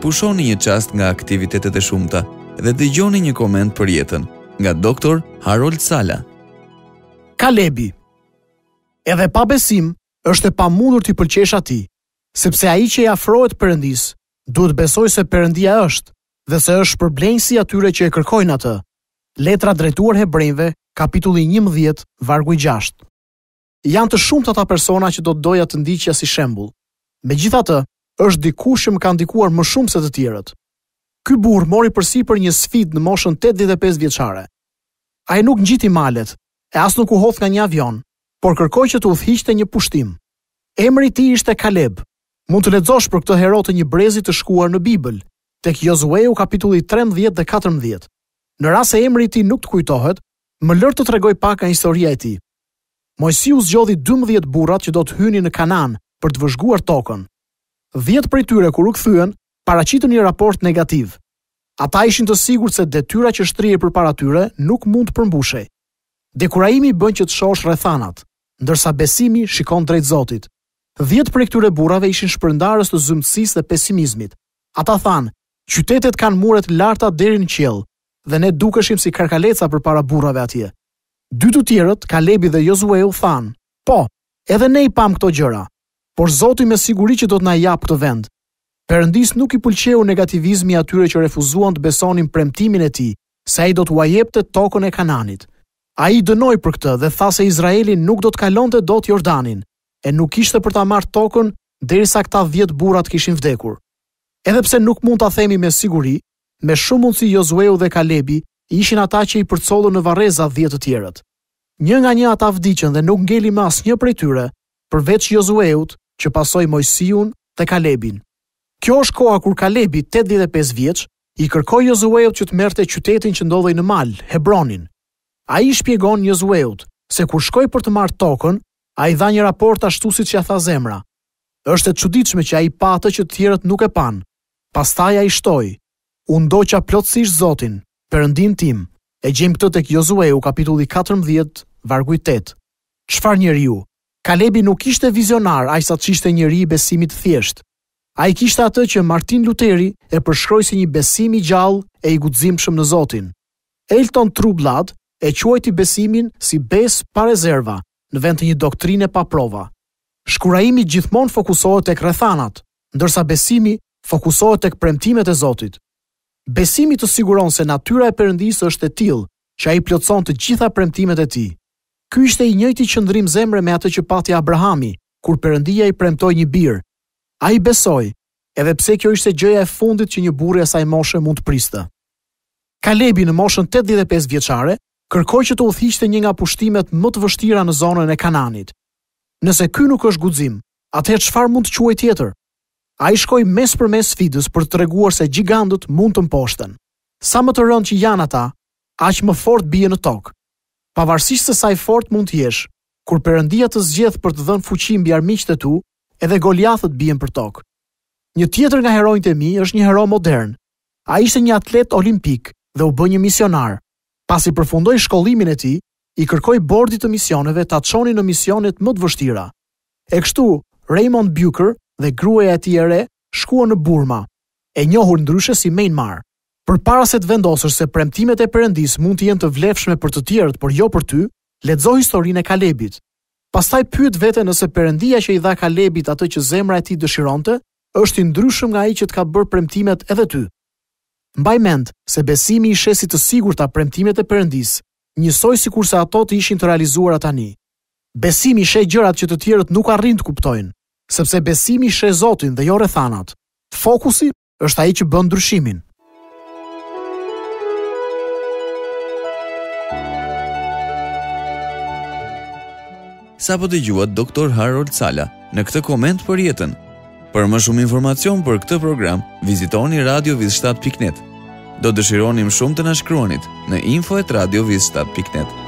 pushoni një qast nga aktivitetet e shumta dhe dëgjoni një koment për jetën nga doktor Harold Sala. Kalebi Edhe pa besim, është e pa mundur t'i përqesh ati, sepse a i që i afrohet përëndis, duhet besoj se përëndia është, dhe se është përblenjësi atyre që e kërkojnë atë. Letra drejtuar hebrejnve, kapitulli 11, vargu i 6. Janë të shumë të ta persona që do të doja të ndiqja si shembul. Me gjitha të, është dikush që më ka ndikuar më shumë se të tjerët. Ky burr mori përsipër një sfidë në moshën 85 vjeçare. Ai nuk ngjiti malet, e as nuk u hodh nga një avion, por kërkoi që të udhëhiqte një pushtim. Emri i tij ishte Kaleb. Mund të lexosh për këtë hero të një brezi të shkuar në Bibël, tek Josueu kapitulli 13 dhe 14. Në rast se emri i tij nuk të kujtohet, më lër të tregoj pak nga historia e tij. Mojsiu zgjodhi 12 burrat që do të hynin në Kanan për të vëzhguar tokën, 10 prej tyre kur u kthyen, paraqitën një raport negativ. Ata ishin të sigurt se detyra që shtrihej përpara tyre nuk mund të përmbushej. Dekurajimi bën që të shohësh rrethanat, ndërsa besimi shikon drejt Zotit. 10 prej këtyre burrave ishin shpërndarës të zymtësisë dhe pesimizmit. Ata thanë, qytetet kanë muret larta deri në qiell dhe ne dukeshim si karkaleca përpara burrave atje. Dy të tjerët, Kalebi dhe Josueu thanë, po, edhe ne i pam këto gjëra por Zoti me siguri që do të na jap këtë vend. Perëndis nuk i pëlqeu negativizmi atyre që refuzuan të besonin premtimin e tij, se ai do t'u ajepte tokën e Kananit. Ai dënoi për këtë dhe tha se Izraeli nuk do të kalonte dot Jordanin e nuk ishte për ta marrë tokën derisa këta 10 të kishin vdekur. Edhe pse nuk mund ta themi me siguri, me shumë mundësi Josueu dhe Kalebi ishin ata që i përcollën në varreza 10 të tjerët. Një nga një ata vdiqën dhe nuk ngeli më asnjë prej tyre, përveç Josueut që pasoi Mojsiun te Kalebin. Kjo është koha kur Kalebi 85 vjeç i kërkoi Josueut që të merrte qytetin që ndodhej në mal, Hebronin. Ai i shpjegon Josueut se kur shkoi për të marrë tokën, ai dha një raport ashtu siç ia tha zemra. Është e çuditshme që ai pa atë që të tjerët nuk e pan. Pastaj ai shtoi: "U ndoqa plotësisht Zotin, Perëndin tim." E gjejmë këtë tek Josueu kapitulli 14, vargu 8. Çfarë njeriu? Kalebi nuk ishte vizionar, ai sa çishte njëri i besimit thjesht. Ai kishte atë që Martin Lutheri e përshkroi si një besim i gjallë e i guximshëm në Zotin. Elton Trublad e quajti besimin si bes pa rezerva, në vend të një doktrine pa prova. Shkuraimi gjithmonë fokusohet tek rrethanat, ndërsa besimi fokusohet tek premtimet e Zotit. Besimi të siguron se natyra e Perëndisë është e tillë që ai plotson të gjitha premtimet e tij. Ky ishte i njëjti qëndrim zemre me atë që pati Abrahami, kur Perëndia i premtoi një A Ai besoi, edhe pse kjo ishte gjëja e fundit që një burë e asaj moshe mund të priste. Kalebi në moshën 85 vjeçare kërkoi që të udhëhiqte një nga pushtimet më të vështira në zonën e Kananit. Nëse ky nuk është guxim, atëherë çfarë mund të quaj tjetër? A i shkoj mes për mes fidës për të reguar se gjigandët mund të mposhten. Sa më të rënd që janë ata, aq më fort bie në tokë pavarësisht se sa i fort mund të jesh, kur Perëndia të zgjedh për të dhënë fuqi mbi armiqtë e tu, edhe Goliathët bien për tokë. Një tjetër nga heronjtë e mi është një hero modern. Ai ishte një atlet olimpik dhe u bë një misionar. Pasi përfundoi shkollimin e tij, i kërkoi bordit të misioneve ta çonin në misionet më të vështira. E kështu, Raymond Buker dhe gruaja e tij e re shkuan në Burma, e njohur ndryshe si Myanmar. Përpara se të vendosësh se premtimet e Perëndis mund të jenë të vlefshme për të tjerët, por jo për ty, lexo historinë e Kalebit. Pastaj pyet veten nëse Perëndia që i dha Kalebit atë që zemra e tij dëshironte, është i ndryshëm nga ai që të ka bërë premtimet edhe ty. Mbaj mend se besimi i shesi të sigur të premtimet e Perëndis, njësoj sikurse ato të ishin të realizuara tani. Besimi sheh gjërat që të tjerët nuk arrin të kuptojnë, sepse besimi sheh Zotin dhe jo rrethanat. Fokusi është ai që bën ndryshimin. sa po të gjuat doktor Harold Sala në këtë koment për jetën. Për më shumë informacion për këtë program, vizitoni Radio 7.net. Do dëshironim shumë të nashkronit në info e Radio